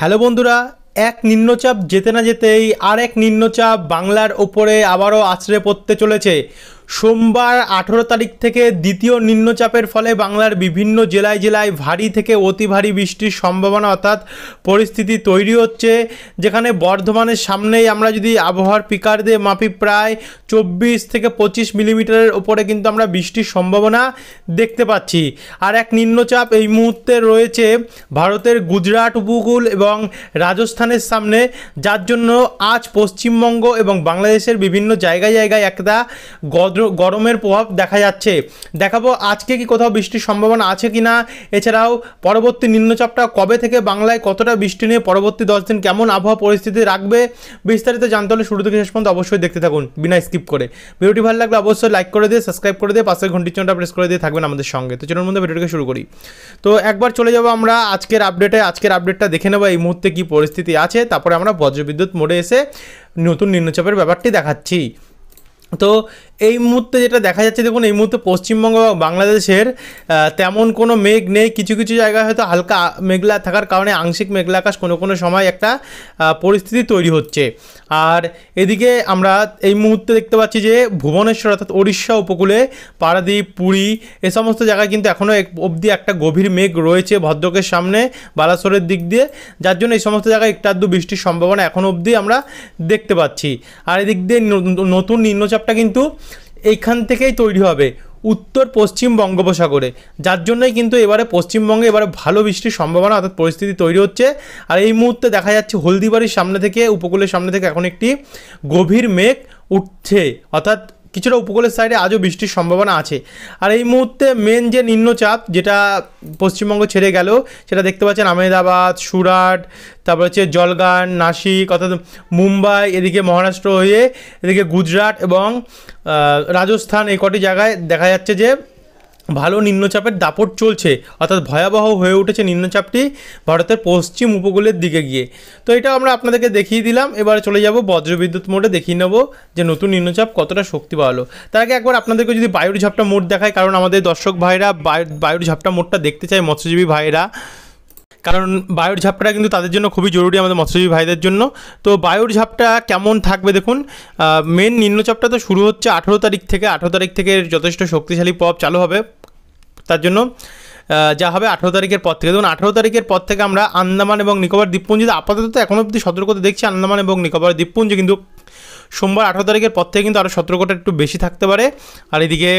hello বন্ধুরা এক নিম্নচাপ যেতে না যেতেই আর এক নিম্নচাপ বাংলার ওপরে আবারও আছড়ে পড়তে চলেছে সোমবার আঠেরো তারিখ থেকে দ্বিতীয় নিম্নচাপের ফলে বাংলার বিভিন্ন জেলায় জেলায় ভারী থেকে অতি ভারী বৃষ্টির সম্ভাবনা অর্থাৎ পরিস্থিতি তৈরি হচ্ছে যেখানে বর্ধমানের সামনেই আমরা যদি আবহাওয়ার পিকার দিয়ে মাপি প্রায় চব্বিশ থেকে পঁচিশ মিলিমিটারের ওপরে কিন্তু আমরা বৃষ্টির সম্ভাবনা দেখতে পাচ্ছি আর এক নিম্নচাপ এই মুহূর্তে রয়েছে ভারতের গুজরাট উপকূল এবং রাজস্থানের সামনে যার জন্য আজ পশ্চিমবঙ্গ এবং বাংলাদেশের বিভিন্ন জায়গায় জায়গায় একটা গদ্র গরমের প্রভাব দেখা যাচ্ছে দেখাবো আজকে কি কোথাও বৃষ্টির সম্ভাবনা আছে কি না এছাড়াও পরবর্তী নিম্নচাপটা কবে থেকে বাংলায় কতটা বৃষ্টি নিয়ে পরবর্তী দশ দিন কেমন আবহাওয়া পরিস্থিতি রাখবে বিস্তারিত জানতে হলে শুরু থেকে শেষ পর্যন্ত অবশ্যই দেখতে থাকুন বিনা স্কিপ করে ভিডিওটি ভালো লাগলে অবশ্যই লাইক করে দিয়ে সাবস্ক্রাইব করে দিয়ে পাশের ঘন্টি চন্টা প্রেস করে দিয়ে থাকবেন আমাদের সঙ্গে তো চলুন মধ্যে ভিডিওটিকে শুরু করি তো একবার চলে যাবো আমরা আজকের আপডেটে আজকের আপডেটটা দেখে নেবো এই মুহূর্তে কী পরিস্থিতি আছে তারপরে আমরা বজ্রবিদ্যুৎ মোড়ে এসে নতুন নিম্নচাপের ব্যাপারটি দেখাচ্ছি তো এই মুহূর্তে যেটা দেখা যাচ্ছে দেখুন এই মুহূর্তে পশ্চিমবঙ্গ বাংলাদেশের তেমন কোনো মেঘ নেই কিছু কিছু জায়গায় হয়তো হালকা মেঘলা থাকার কারণে আংশিক মেঘলা আকাশ কোনো কোনো সময় একটা পরিস্থিতি তৈরি হচ্ছে আর এদিকে আমরা এই মুহূর্তে দেখতে পাচ্ছি যে ভুবনেশ্বর অর্থাৎ ওড়িশা উপকূলে পারাদ্বীপ পুরী এ সমস্ত জায়গায় কিন্তু এখনও অবধি একটা গভীর মেঘ রয়েছে ভদ্রকের সামনে বালাসোরের দিক দিয়ে যার জন্য এই সমস্ত জায়গায় একটা আধটু বৃষ্টির সম্ভাবনা এখনও অবধি আমরা দেখতে পাচ্ছি আর এদিক দিয়ে নতুন নিম্নচাপটা কিন্তু এইখান থেকেই তৈরি হবে উত্তর পশ্চিম বঙ্গোপসাগরে যার জন্যই কিন্তু এবারে পশ্চিমবঙ্গে এবারে ভালো বৃষ্টির সম্ভাবনা অর্থাৎ পরিস্থিতি তৈরি হচ্ছে আর এই মুহূর্তে দেখা যাচ্ছে হলদিবাড়ির সামনে থেকে উপকূলের সামনে থেকে এখন একটি গভীর মেঘ উঠছে অর্থাৎ কিছুটা উপকূলের সাইডে আজও বৃষ্টির সম্ভাবনা আছে আর এই মুহূর্তে মেন যে নিম্নচাপ যেটা পশ্চিমবঙ্গ ছেড়ে গেল সেটা দেখতে পাচ্ছেন আহমেদাবাদ সুরাট তারপর হচ্ছে জলগান নাসিক অর্থাৎ মুম্বাই এদিকে মহারাষ্ট্র হয়ে এদিকে গুজরাট এবং রাজস্থান এই কটি জায়গায় দেখা যাচ্ছে যে ভালো নিম্নচাপের দাপট চলছে অর্থাৎ ভয়াবহ হয়ে উঠেছে নিম্নচাপটি ভারতের পশ্চিম উপকূলের দিকে গিয়ে তো এটা আমরা আপনাদেরকে দেখিয়ে দিলাম এবার চলে যাব বজ্রবিদ্যুৎ মোডে দেখিয়ে নেব যে নতুন নিম্নচাপ কতটা শক্তি বাড়ালো তার আগে একবার আপনাদেরকে যদি বায়ুর ঝাপটা মোড দেখায় কারণ আমাদের দর্শক ভাইরা বায়ুর ঝাপটা মোডটা দেখতে চায় মৎস্যজীবী ভাইরা কারণ বায়ুর ঝাপটা কিন্তু তাদের জন্য খুবই জরুরি আমাদের মৎস্যজীবী ভাইদের জন্য তো বায়ুর ঝাপটা কেমন থাকবে দেখুন মেন নিম্নচাপটা তো শুরু হচ্ছে আঠেরো তারিখ থেকে আঠেরো তারিখ থেকে যথেষ্ট শক্তিশালী পপ চালু হবে তার জন্য যা হবে আঠেরো তারিখের পর থেকে দেখুন আঠেরো তারিখের পর থেকে আমরা আন্দামান এবং নিকোবর দ্বীপপুঞ্জে আপাতত এখনও অবধি সতর্কতা দেখছি আন্দামান এবং নিকোবর দ্বীপপুঞ্জ কিন্তু সোমবার আঠেরো তারিখের পর থেকে কিন্তু আরও সতর্কটা একটু বেশি থাকতে পারে আর এদিকে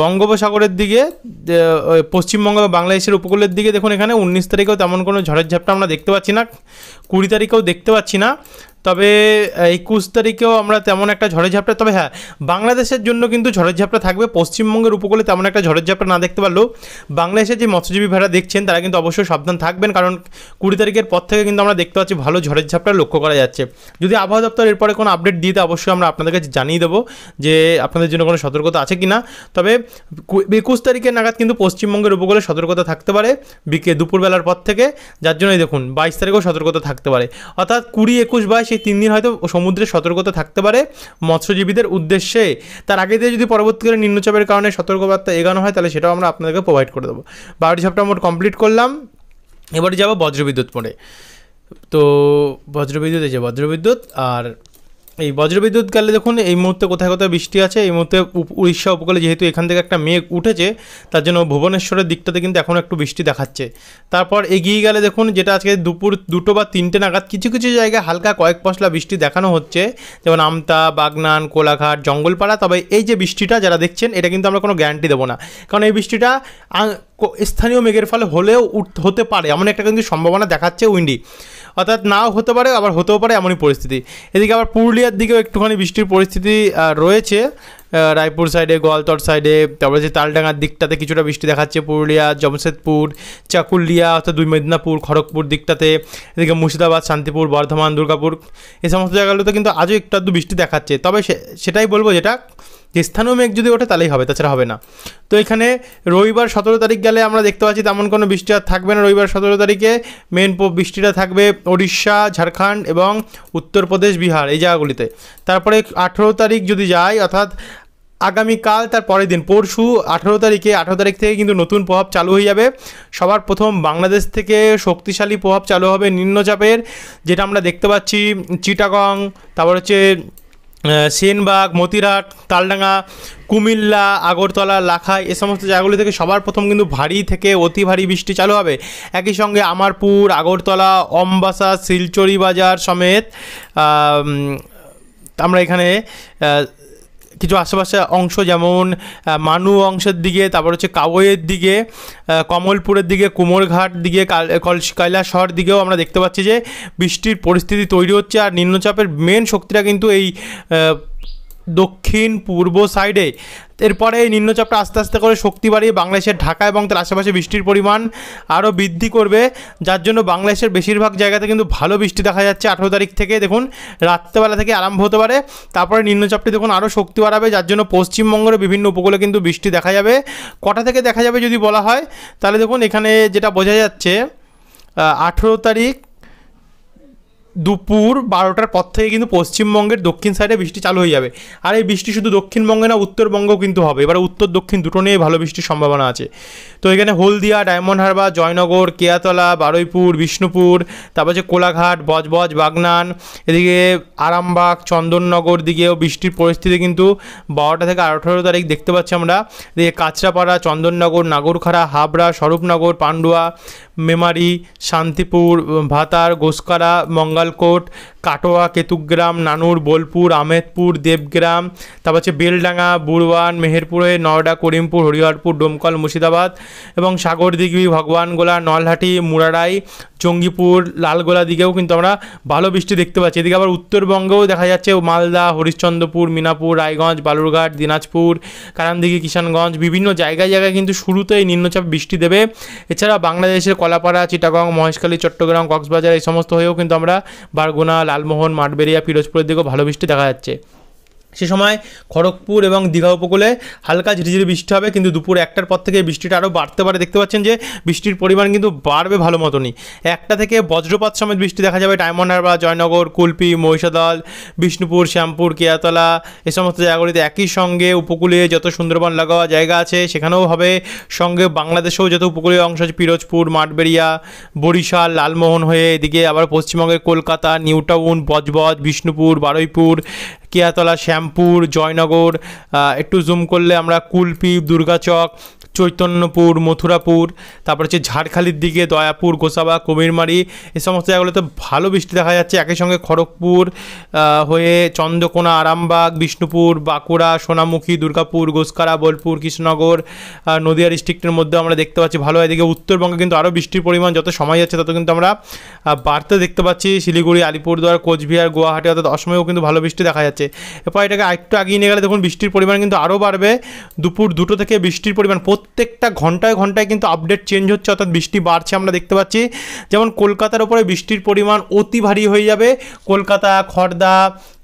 বঙ্গোপসাগরের দিকে পশ্চিমবঙ্গ বা বাংলাদেশের উপকূলের দিকে দেখুন এখানে উনিশ তারিখেও তেমন কোনো ঝড়ের ঝাপটা আমরা দেখতে পাচ্ছি না কুড়ি তারিখেও দেখতে পাচ্ছি না তবে একুশ তারিখেও আমরা তেমন একটা ঝড়ের ঝাপটা তবে হ্যাঁ বাংলাদেশের জন্য কিন্তু ঝড়ের ঝাপটা থাকবে পশ্চিমবঙ্গের উপকূলে তেমন একটা ঝড়ের ঝাপটা না দেখতে পারলেও বাংলাদেশের যে মৎস্যজীবী ভাড়া দেখছেন তারা কিন্তু অবশ্যই সাবধান থাকবেন কারণ কুড়ি তারিখের পর থেকে কিন্তু আমরা দেখতে পাচ্ছি ভালো ঝড়ের ঝাপটা লক্ষ্য করা যাচ্ছে যদি আবহাওয়া দপ্তর এরপরে কোনো আপডেট দিয়ে অবশ্যই আমরা আপনাদের কাছে জানিয়ে দেবো যে আপনাদের জন্য কোনো সতর্কতা আছে কি না তবে একুশ তারিখের নাগাদ কিন্তু পশ্চিমবঙ্গের উপকূলে সতর্কতা থাকতে পারে বিকে দুপুরবেলার পর থেকে যার জন্যই দেখুন বাইশ তারিখেও সতর্কতা থাকতে পারে অর্থাৎ কুড়ি একুশ বাইশ থেকে তিন দিন হয়তো সমুদ্রে সতর্কতা থাকতে পারে মৎস্যজীবীদের উদ্দেশ্যে তার আগে দিয়ে যদি পরবর্তীকালে নিম্নচাপের কারণে সতর্কবার্তা এগানো হয় তাহলে সেটাও আমরা আপনাদেরকে প্রোভাইড করে দেবো বারোটি সপ্তাহ মোট কমপ্লিট করলাম এবারে যাবো বজ্রবিদ্যুৎ পড়ে তো বজ্রবিদ্যুৎ এই যে বজ্রবিদ্যুৎ আর এই বজ্রবিদ্যুৎ কালে দেখুন এই মুহূর্তে কোথায় কোথায় বৃষ্টি আছে এই মুহূর্তে উড়িষ্যা উপকূলে যেহেতু এখান থেকে একটা মেঘ উঠেছে তার জন্য ভুবনেশ্বরের দিকটাতে কিন্তু এখন একটু বৃষ্টি দেখাচ্ছে তারপর এগিয়ে গেলে দেখুন যেটা আজকে দুপুর দুটো বা তিনটে নাগাদ কিছু কিছু জায়গায় হালকা কয়েক পশলা বৃষ্টি দেখানো হচ্ছে যেমন আমতা বাগনান কোলাঘাট জঙ্গলপাড়া তবে এই যে বৃষ্টিটা যারা দেখছেন এটা কিন্তু আমরা কোনো গ্যারান্টি দেবো না কারণ এই বৃষ্টিটা স্থানীয় মেঘের ফলে হলেও হতে পারে এমন একটা কিন্তু সম্ভাবনা দেখাচ্ছে উইন্ডি অর্থাৎ নাও হতে পারে আবার হতেও পারে এমনই পরিস্থিতি এদিকে আবার পুরুলিয়ার দিকেও একটুখানি বৃষ্টির পরিস্থিতি রয়েছে রায়পুর সাইডে গোয়ালতর সাইডে তারপরে যে তালডাঙ্গার দিকটাতে কিছুটা বৃষ্টি দেখাচ্ছে পুরুলিয়া জমশেদপুর চাকুলিয়া অর্থাৎ দুই মেদিনীপুর খড়গপুর দিকটাতে এদিকে মুর্শিদাবাদ শান্তিপুর বর্ধমান দুর্গাপুর এই সমস্ত জায়গাগুলোতে কিন্তু আজও একটু আধটু বৃষ্টি দেখাচ্ছে তবে সেটাই বলবো যেটা যে স্থানীয় মেঘ যদি ওঠে তাহলেই হবে তাছাড়া হবে না তো এখানে রবিবার সতেরো তারিখ গেলে আমরা দেখতে পাচ্ছি তেমন কোনো বৃষ্টি আর থাকবে না রবিবার সতেরো তারিখে মেন বৃষ্টিটা থাকবে ওড়িশা ঝাড়খণ্ড এবং উত্তরপ্রদেশ বিহার এই জায়গাগুলিতে তারপরে আঠেরো তারিখ যদি যাই অর্থাৎ আগামীকাল তার পরের দিন পরশু আঠেরো তারিখে আঠেরো তারিখ থেকে কিন্তু নতুন প্রভাব চালু হয়ে যাবে সবার প্রথম বাংলাদেশ থেকে শক্তিশালী প্রভাব চালু হবে নিম্নচাপের যেটা আমরা দেখতে পাচ্ছি চিটাগং তারপর হচ্ছে সেনবাগ মতিরাট তালডাঙ্গা কুমিল্লা আগরতলা লাখাই এ সমস্ত জায়গাগুলি থেকে সবার প্রথম কিন্তু ভারী থেকে অতি ভারী বৃষ্টি চালু হবে একই সঙ্গে আমারপুর আগরতলা অম্বাসা শিলচরি বাজার সমেত আমরা এখানে কিছু আশেপাশে অংশ যেমন মানু অংশের দিকে তারপর হচ্ছে কাবইয়ের দিকে কমলপুরের দিকে কুমোরঘাট দিকে কৈলাসহর দিকেও আমরা দেখতে পাচ্ছি যে বৃষ্টির পরিস্থিতি তৈরি হচ্ছে আর নিম্নচাপের মেন শক্তিটা কিন্তু এই দক্ষিণ পূর্ব সাইডে এরপরে এই নিম্নচাপটা আস্তে আস্তে করে শক্তি বাড়িয়ে বাংলাদেশের ঢাকা এবং তার আশেপাশে বৃষ্টির পরিমাণ আরও বৃদ্ধি করবে যার জন্য বাংলাদেশের বেশিরভাগ জায়গাতে কিন্তু ভালো বৃষ্টি দেখা যাচ্ছে আঠেরো তারিখ থেকে দেখুন রাত্রেবেলা থেকে আরম্ভ হতে পারে তারপরে নিম্নচাপটি দেখুন আরও শক্তি বাড়াবে যার জন্য পশ্চিমবঙ্গের বিভিন্ন উপকূলে কিন্তু বৃষ্টি দেখা যাবে কটা থেকে দেখা যাবে যদি বলা হয় তাহলে দেখুন এখানে যেটা বোঝা যাচ্ছে আঠেরো তারিখ দুপুর বারোটার পর থেকে কিন্তু পশ্চিমবঙ্গের দক্ষিণ সাইডে বৃষ্টি চালু হয়ে যাবে আর এই বৃষ্টি শুধু দক্ষিণবঙ্গে না উত্তরবঙ্গও কিন্তু হবে এবার উত্তর দক্ষিণ দুটো নিয়েই ভালো বৃষ্টির সম্ভাবনা আছে তো এখানে হলদিয়া ডায়মন্ড হারবার জয়নগর কেয়াতলা বারুইপুর বিষ্ণুপুর তারপর হচ্ছে কোলাঘাট বজবজ বাগনান এদিকে আরামবাগ চন্দননগর দিকেও বৃষ্টির পরিস্থিতি কিন্তু বারোটা থেকে আঠারো তারিখ দেখতে পাচ্ছি আমরা এদিকে কাঁচরাপাড়া চন্দননগর নাগরখাড়া হাবড়া স্বরূপনগর পান্ডুয়া মেমারি শান্তিপুর ভাতার গোসকারা মঙ্গলকোট কাটোয়া কেতুগ্রাম নানুর বোলপুর আমেদপুর দেবগ্রাম তারপর হচ্ছে বেলডাঙ্গা বুরওয়ান মেহেরপুরে নয়ডা করিমপুর হরিহরপুর ডোমকল মুর্শিদাবাদ এবং সাগরদিঘি ভগবানগোলা নলহাটি মুরারাই জঙ্গিপুর লালগোলা দিকেও কিন্তু আমরা ভালো বৃষ্টি দেখতে পাচ্ছি এদিকে আবার উত্তরবঙ্গেও দেখা যাচ্ছে মালদা হরিশ্চন্দ্রপুর মিনাপুর রায়গঞ্জ বালুরঘাট দিনাজপুর কারানদিঘি কিষানগঞ্জ বিভিন্ন জায়গায় জায়গায় কিন্তু শুরুতেই নিম্নচাপ বৃষ্টি দেবে এছাড়া বাংলাদেশের কলাপাড়া চিটাগং মহেশখালী চট্টগ্রাম কক্সবাজার এই সমস্ত হয়েও কিন্তু আমরা বারগুনা লালমোহন মাঠবেরিয়া পিরোজপুরের দিকেও ভালো বৃষ্টি দেখা যাচ্ছে সে সময় খড়গপুর এবং দীঘা উপকূলে হালকা ঝিরিঝিরি বৃষ্টি হবে কিন্তু দুপুর একটার পর থেকে বৃষ্টিটা আরও বাড়তে পারে দেখতে পাচ্ছেন যে বৃষ্টির পরিমাণ কিন্তু বাড়বে ভালো মতনই একটা থেকে বজ্রপাত সমেত বৃষ্টি দেখা যাবে ডায়মন্ড হারবার জয়নগর কুলপি মহিষাদল বিষ্ণুপুর শ্যামপুর কেয়াতলা এ সমস্ত জায়গাগুলিতে একই সঙ্গে উপকূলে যত সুন্দরবন লাগাওয়া জায়গা আছে সেখানেও হবে সঙ্গে বাংলাদেশেও যত উপকূলীয় অংশ আছে পিরোজপুর মাঠবেড়িয়া বরিশাল লালমোহন হয়ে এদিকে আবার পশ্চিমবঙ্গের কলকাতা নিউ টাউন বজবজ বিষ্ণুপুর বারুইপুর কেয়াতলা শ্যামপুর জয়নগর একটু জুম করলে আমরা কুলপি দুর্গাচক চৈতন্যপুর মথুরাপুর তারপর হচ্ছে ঝাড়খালির দিকে দয়াপুর গোসাবা কবিরমারি এ সমস্ত জায়গাগুলোতে ভালো বৃষ্টি দেখা যাচ্ছে একই সঙ্গে খড়গপুর হয়ে চন্দ্রকোনা আরামবাগ বিষ্ণুপুর বাঁকুড়া সোনামুখী দুর্গাপুর গোসকারা বোলপুর কৃষ্ণনগর নদিয়া ডিস্ট্রিক্টের মধ্যে আমরা দেখতে পাচ্ছি ভালো এদিকে উত্তরবঙ্গে কিন্তু আরও বৃষ্টির পরিমাণ যত সময় যাচ্ছে তত কিন্তু আমরা বাড়তে দেখতে পাচ্ছি শিলিগুড়ি আলিপুরদুয়ার কোচবিহার গুয়াহাটি অর্থাৎ অসময়েও কিন্তু ভালো বৃষ্টি দেখা যাচ্ছে এরপর এটাকে আরেকটু আগিয়ে নিয়ে গেলে দেখুন বৃষ্টির পরিমাণ কিন্তু আরও বাড়বে দুপুর দুটো থেকে বৃষ্টির পরিমাণ প্রত্যেকটা ঘন্টায় ঘন্টায় কিন্তু আপডেট চেঞ্জ হচ্ছে অর্থাৎ বৃষ্টি বাড়ছে আমরা দেখতে পাচ্ছি যেমন কলকাতার ওপরে বৃষ্টির পরিমাণ অতি ভারী হয়ে যাবে কলকাতা খড়দা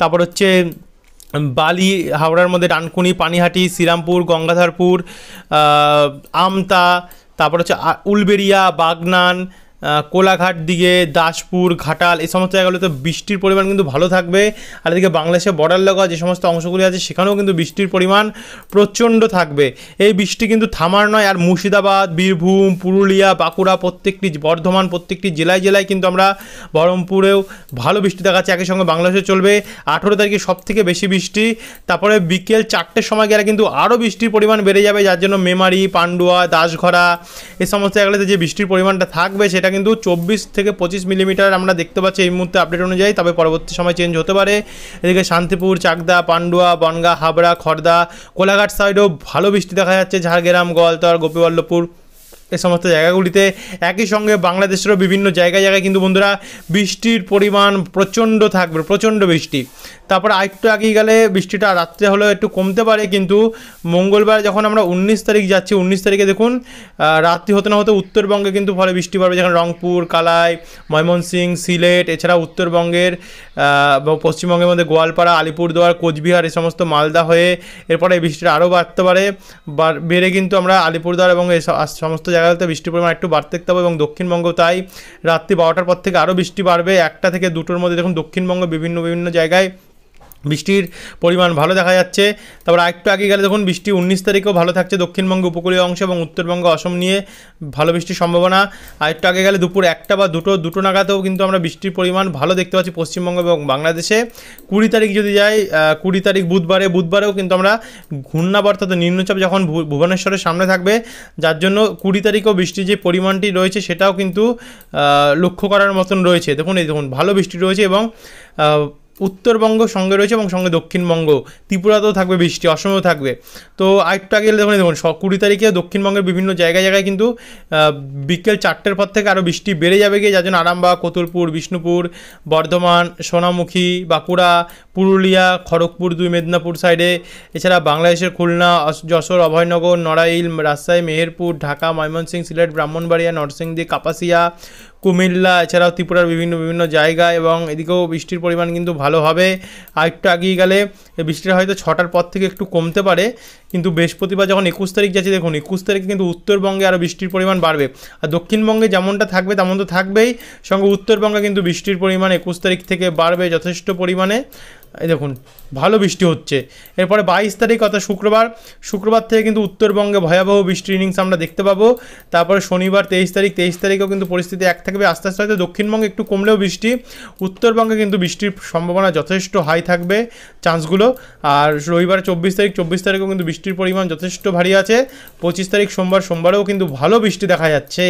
তারপর হচ্ছে বালি হাওড়ার মধ্যে ডানকুনি পানিহাটি শ্রীরামপুর গঙ্গাধরপুর আমতা তারপর হচ্ছে উলবেরিয়া বাগনান কোলাঘাট দিকে দাসপুর ঘাটাল এই সমস্ত জায়গাগুলোতে বৃষ্টির পরিমাণ কিন্তু ভালো থাকবে আর এদিকে বাংলাদেশের বর্ডার লগা যে সমস্ত অংশগুলি আছে সেখানেও কিন্তু বৃষ্টির পরিমাণ প্রচণ্ড থাকবে এই বৃষ্টি কিন্তু থামার নয় আর মুর্শিদাবাদ বীরভূম পুরুলিয়া বাঁকুড়া প্রত্যেকটি বর্ধমান প্রত্যেকটি জেলায় জেলায় কিন্তু আমরা বহরমপুরেও ভালো বৃষ্টি দেখাচ্ছে একই সঙ্গে বাংলাদেশে চলবে আঠেরো তারিখে সব থেকে বেশি বৃষ্টি তারপরে বিকেল চারটের সময় গেলে কিন্তু আরও বৃষ্টির পরিমাণ বেড়ে যাবে যার জন্য মেমারি পান্ডুয়া দাসঘরা এই সমস্ত জায়গাগুলোতে যে বৃষ্টির পরিমাণটা থাকবে সেটা কিন্তু চব্বিশ থেকে পঁচিশ মিলিমিটার আমরা দেখতে পাচ্ছি এই মুহূর্তে আপডেট অনুযায়ী তবে পরবর্তী সময় চেঞ্জ হতে পারে এদিকে শান্তিপুর চাকদা পান্ডুয়া বনগা হাবড়া খড়দা কোলাঘাট সাইডেও ভালো বৃষ্টি দেখা যাচ্ছে ঝাড়গ্রাম গোয়ালতর গোপীবল্লভপুর এ সমস্ত জায়গাগুলিতে একই সঙ্গে বাংলাদেশেরও বিভিন্ন জায়গায় জায়গায় কিন্তু বন্ধুরা বৃষ্টির পরিমাণ প্রচণ্ড থাকবে প্রচণ্ড বৃষ্টি তারপর আরেকটু আগে গেলে বৃষ্টিটা রাত্রে হলেও একটু কমতে পারে কিন্তু মঙ্গলবার যখন আমরা উনিশ তারিখ যাচ্ছি উনিশ তারিখে দেখুন রাত্রি হতে না হতে উত্তরবঙ্গে কিন্তু ফলে বৃষ্টি পড়বে যেখানে রংপুর কালাই ময়মনসিংহ সিলেট এছাড়া উত্তরবঙ্গের পশ্চিমবঙ্গের মধ্যে গোয়ালপাড়া আলিপুরদুয়ার কোচবিহার এই সমস্ত মালদা হয়ে এরপরে বৃষ্টিটা আরও বাড়তে পারে বেড়ে কিন্তু আমরা আলিপুরদুয়ার এবং এই সমস্ত জায়গায় জায়গাগুলোতে বৃষ্টির পরিমাণ একটু বাড়তে দেখতে পাবো এবং দক্ষিণবঙ্গ তাই রাত্রি বারোটার পর থেকে আরও বৃষ্টি বাড়বে একটা থেকে দুটোর মধ্যে দেখুন দক্ষিণবঙ্গ বিভিন্ন বিভিন্ন জায়গায় বৃষ্টির পরিমাণ ভালো দেখা যাচ্ছে তারপর আরেকটু আগে গেলে দেখুন বৃষ্টি উনিশ তারিখেও ভালো থাকছে দক্ষিণবঙ্গ উপকূলীয় অংশ এবং উত্তরবঙ্গ অসম নিয়ে ভালো বৃষ্টির সম্ভাবনা আরেকটু আগে গেলে দুপুর একটা বা দুটো দুটো নাগাদেও কিন্তু আমরা বৃষ্টির পরিমাণ ভালো দেখতে পাচ্ছি পশ্চিমবঙ্গ এবং বাংলাদেশে কুড়ি তারিখ যদি যাই কুড়ি তারিখ বুধবারে বুধবারেও কিন্তু আমরা ঘূর্ণাবর্ত নিম্নচাপ যখন ভুবনেশ্বরের সামনে থাকবে যার জন্য কুড়ি তারিখও বৃষ্টির যে পরিমাণটি রয়েছে সেটাও কিন্তু লক্ষ্য করার মতন রয়েছে দেখুন এই দেখুন ভালো বৃষ্টি রয়েছে এবং উত্তরবঙ্গ সঙ্গে রয়েছে এবং সঙ্গে দক্ষিণবঙ্গ ত্রিপুরাতেও থাকবে বৃষ্টি অসমেও থাকবে তো আরেকটু আগে দেখুন দেখুন কুড়ি তারিখে দক্ষিণবঙ্গের বিভিন্ন জায়গায় জায়গায় কিন্তু বিকেল চারটের পর থেকে আরও বৃষ্টি বেড়ে যাবে গিয়ে যার জন্য আরামবাগ কতুলপুর বিষ্ণুপুর বর্ধমান সোনামুখী বাঁকুড়া পুরুলিয়া খড়গপুর দুই মেদিনীপুর সাইডে এছাড়া বাংলাদেশের খুলনা যশোর অভয়নগর নড়াইল রাজশাহী মেহেরপুর ঢাকা ময়মনসিংহ সিলেট ব্রাহ্মণবাড়িয়া নরসিংদী কাপাসিয়া কুমিল্লা এছাড়াও ত্রিপুরার বিভিন্ন বিভিন্ন জায়গা এবং এদিকেও বৃষ্টির পরিমাণ কিন্তু ভালো হবে আর একটু আগিয়ে গেলে বৃষ্টিটা হয়তো ছটার পর থেকে একটু কমতে পারে কিন্তু বৃহস্পতিবার যখন একুশ তারিখ যাচ্ছে দেখুন একুশ তারিখে কিন্তু উত্তরবঙ্গে আরও বৃষ্টির পরিমাণ বাড়বে আর দক্ষিণবঙ্গে যেমনটা থাকবে তেমন তো থাকবেই সঙ্গে উত্তরবঙ্গে কিন্তু বৃষ্টির পরিমাণ একুশ তারিখ থেকে বাড়বে যথেষ্ট পরিমাণে এই দেখুন ভালো বৃষ্টি হচ্ছে এরপরে বাইশ তারিখ অর্থাৎ শুক্রবার শুক্রবার থেকে কিন্তু উত্তরবঙ্গে ভয়াবহ বৃষ্টির ইনিংস আমরা দেখতে পাবো তারপরে শনিবার তেইশ তারিখ তেইশ তারিখেও কিন্তু পরিস্থিতি এক থাকবে আস্তে আস্তে হয়তো দক্ষিণবঙ্গে একটু কমলেও বৃষ্টি উত্তরবঙ্গে কিন্তু বৃষ্টির সম্ভাবনা যথেষ্ট হাই থাকবে চান্সগুলো আর রবিবার চব্বিশ তারিখ চব্বিশ তারিখেও কিন্তু বৃষ্টির পরিমাণ যথেষ্ট ভারী আছে পঁচিশ তারিখ সোমবার সোমবারেও কিন্তু ভালো বৃষ্টি দেখা যাচ্ছে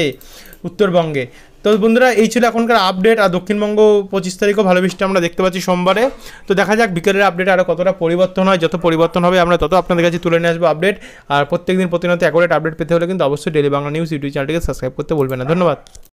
উত্তরবঙ্গে তো বন্ধুরা এই ছিল এখনকার আপডেট আর দক্ষিণবঙ্গ পঁচিশ তারিখও ভালো বৃষ্টি আমরা দেখতে পাচ্ছি সোমবারে তো দেখা যাক বিকেলের আপডেট আরও কতটা পরিবর্তন হয় যত পরিবর্তন হবে আমরা তত আপনাদের কাছে তুলে নিয়ে আসবো আপডেট আর প্রত্যেকদিন প্রতিনিয়ত অ্যাকোরেট আপডেট পেতে হলে কিন্তু অবশ্যই ডেলি বাংলা নিউজ ইউটিউব চ্যানেলটিকে সাবস্ক্রাইব করতে বলবেন না ধন্যবাদ